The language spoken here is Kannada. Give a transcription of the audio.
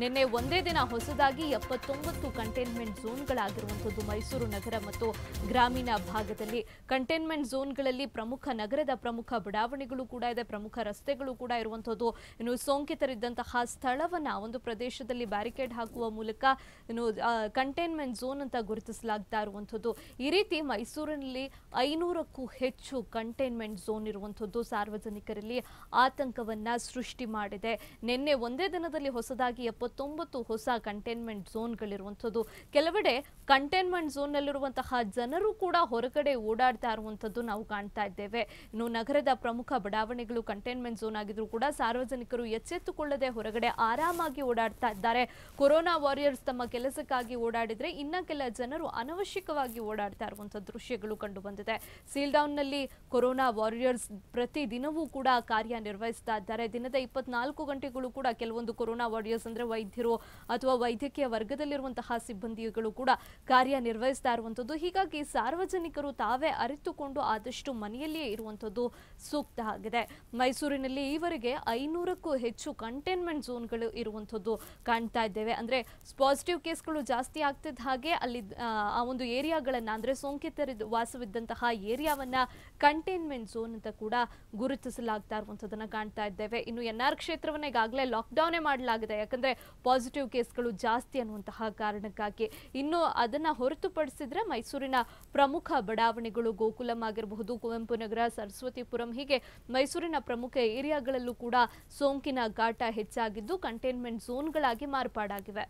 ನಿನ್ನೆ ಒಂದೇ ದಿನ ಹೊಸದಾಗಿ ಎಪ್ಪತ್ತೊಂಬತ್ತು ಕಂಟೈನ್ಮೆಂಟ್ ಝೋನ್ಗಳಾಗಿರುವಂಥದ್ದು ಮೈಸೂರು ನಗರ ಮತ್ತು ಗ್ರಾಮೀಣ ಭಾಗದಲ್ಲಿ ಕಂಟೈನ್ಮೆಂಟ್ ಝೋನ್ಗಳಲ್ಲಿ ಪ್ರಮುಖ ನಗರದ ಪ್ರಮುಖ ಬಡಾವಣೆಗಳು ಕೂಡ ಇದೆ ಪ್ರಮುಖ ರಸ್ತೆಗಳು ಕೂಡ ಇರುವಂಥದ್ದು ಇನ್ನು ಸೋಂಕಿತರಿದ್ದಂತಹ ಸ್ಥಳವನ್ನು ಒಂದು ಪ್ರದೇಶದಲ್ಲಿ ಬ್ಯಾರಿಕೇಡ್ ಹಾಕುವ ಮೂಲಕ ಇನ್ನು ಕಂಟೈನ್ಮೆಂಟ್ ಝೋನ್ ಅಂತ ಗುರುತಿಸಲಾಗ್ತಾ ಇರುವಂಥದ್ದು ಈ ರೀತಿ ಮೈಸೂರಿನಲ್ಲಿ ಐನೂರಕ್ಕೂ ಹೆಚ್ಚು ಕಂಟೈನ್ಮೆಂಟ್ ಝೋನ್ ಇರುವಂಥದ್ದು ಸಾರ್ವಜನಿಕರಲ್ಲಿ ಆತಂಕವನ್ನು ಸೃಷ್ಟಿ ಮಾಡಿದೆ ನಿನ್ನೆ ಒಂದೇ ದಿನದಲ್ಲಿ ಹೊಸದಾಗಿ ಇಪ್ಪತ್ತೊಂಬತ್ತು ಹೊಸ ಕಂಟೈನ್ಮೆಂಟ್ ಝೋನ್ಗಳಿರುವಂಥದ್ದು ಕೆಲವೆಡೆ ಕಂಟೈನ್ಮೆಂಟ್ ಝೋನ್ನಲ್ಲಿರುವಂತಹ ಜನರು ಕೂಡ ಹೊರಗಡೆ ಓಡಾಡ್ತಾ ಇರುವಂಥದ್ದು ನಾವು ಕಾಣ್ತಾ ಇದ್ದೇವೆ ಇನ್ನು ನಗರದ ಪ್ರಮುಖ ಬಡಾವಣೆಗಳು ಕಂಟೈನ್ಮೆಂಟ್ ಝೋನ್ ಆಗಿದ್ರು ಕೂಡ ಸಾರ್ವಜನಿಕರು ಎಚ್ಚೆತ್ತುಕೊಳ್ಳದೆ ಹೊರಗಡೆ ಆರಾಮಾಗಿ ಓಡಾಡ್ತಾ ಇದ್ದಾರೆ ಕೊರೋನಾ ವಾರಿಯರ್ಸ್ ತಮ್ಮ ಕೆಲಸಕ್ಕಾಗಿ ಓಡಾಡಿದ್ರೆ ಇನ್ನ ಕೆಲ ಜನರು ಅನವಶ್ಯಕವಾಗಿ ಓಡಾಡ್ತಾ ಇರುವಂತಹ ದೃಶ್ಯಗಳು ಕಂಡು ಬಂದಿದೆ ಸೀಲ್ ಡೌನ್ ನಲ್ಲಿ ಕೊರೋನಾ ವಾರಿಯರ್ಸ್ ಪ್ರತಿ ದಿನವೂ ಕೂಡ ಕಾರ್ಯನಿರ್ವಹಿಸ್ತಾ ಇದ್ದಾರೆ ದಿನದ ಇಪ್ಪತ್ನಾಲ್ಕು ಗಂಟೆಗಳು ಕೂಡ ಕೆಲವೊಂದು ಕೊರೋನಾ ವಾರಿಯರ್ಸ್ ಅಂದ್ರೆ ವೈದ್ಯರು ಅಥವಾ ವೈದ್ಯಕೀಯ ವರ್ಗದಲ್ಲಿರುವಂತಹ ಸಿಬ್ಬಂದಿಗಳು ಕೂಡ ಕಾರ್ಯನಿರ್ವಹಿಸ್ತಾ ಇರುವಂಥದ್ದು ಹೀಗಾಗಿ ಸಾರ್ವಜನಿಕರು ತಾವೇ ಅರಿತುಕೊಂಡು ಆದಷ್ಟು ಮನೆಯಲ್ಲಿಯೇ ಇರುವಂಥದ್ದು ಸೂಕ್ತ ಆಗಿದೆ ಮೈಸೂರಿನಲ್ಲಿ ಈವರೆಗೆ ಐನೂರಕ್ಕೂ ಹೆಚ್ಚು ಕಂಟೈನ್ಮೆಂಟ್ ಝೋನ್ಗಳು ಇರುವಂಥದ್ದು ಕಾಣ್ತಾ ಇದ್ದೇವೆ ಅಂದ್ರೆ ಪಾಸಿಟಿವ್ ಕೇಸ್ಗಳು ಜಾಸ್ತಿ ಆಗ್ತಿದ್ದ ಹಾಗೆ ಅಲ್ಲಿ ಆ ಒಂದು ಏರಿಯಾಗಳನ್ನ ಅಂದ್ರೆ ಸೋಂಕಿತರ ವಾಸವಿದ್ದಂತಹ ಏರಿಯಾವನ್ನ ಕಂಟೈನ್ಮೆಂಟ್ ಝೋನ್ ಅಂತ ಕೂಡ ಗುರುತಿಸಲಾಗ್ತಾ ಇರುವಂಥದ್ದನ್ನು ಕಾಣ್ತಾ ಇದ್ದೇವೆ ಇನ್ನು ಎನ್ ಆರ್ ಕ್ಷೇತ್ರವನ್ನು ಈಗಾಗಲೇ ಲಾಕ್ಡೌನೇ ಮಾಡಲಾಗಿದೆ ಯಾಕಂದ್ರೆ ಪಾಸಿಟಿವ್ ಕೇಸ್ಗಳು ಜಾಸ್ತಿ ಅನ್ನುವಂತಹ ಕಾರಣಕ್ಕಾಗಿ ಇನ್ನು ಅದನ್ನ ಹೊರತುಪಡಿಸಿದ್ರೆ ಮೈಸೂರಿನ ಪ್ರಮುಖ ಬಡಾವಣೆಗಳು ಗೋಕುಲಂ ಆಗಿರಬಹುದು ಕುವೆಂಪು ನಗರ ಸರಸ್ವತಿಪುರಂ ಹೀಗೆ ಮೈಸೂರಿನ ಪ್ರಮುಖ ಏರಿಯಾಗಳಲ್ಲೂ ಕೂಡ ಸೋಂಕಿನ ಗಾಟ ಹೆಚ್ಚಾಗಿದ್ದು ಕಂಟೈನ್ಮೆಂಟ್ ಝೋನ್ಗಳಾಗಿ ಮಾರ್ಪಾಡಾಗಿವೆ